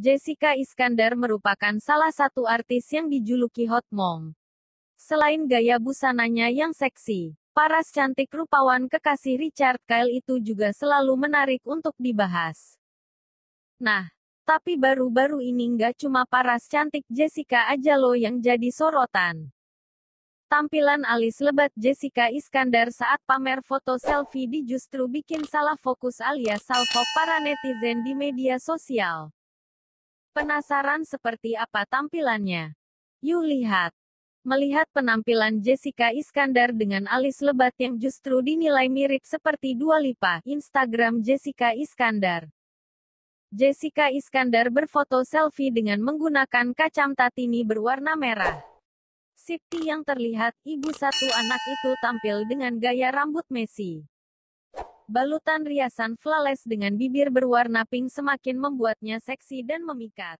Jessica Iskandar merupakan salah satu artis yang dijuluki Hot Mom. Selain gaya busananya yang seksi, paras cantik rupawan kekasih Richard Kyle itu juga selalu menarik untuk dibahas. Nah, tapi baru-baru ini nggak cuma paras cantik Jessica aja loh yang jadi sorotan. Tampilan alis lebat Jessica Iskandar saat pamer foto selfie di justru bikin salah fokus alias salvo para netizen di media sosial. Penasaran seperti apa tampilannya? Yuk lihat. Melihat penampilan Jessica Iskandar dengan alis lebat yang justru dinilai mirip seperti Dua Lipa, Instagram Jessica Iskandar. Jessica Iskandar berfoto selfie dengan menggunakan kacamata tini berwarna merah. Siti yang terlihat, ibu satu anak itu tampil dengan gaya rambut Messi. Balutan riasan flawless dengan bibir berwarna pink semakin membuatnya seksi dan memikat.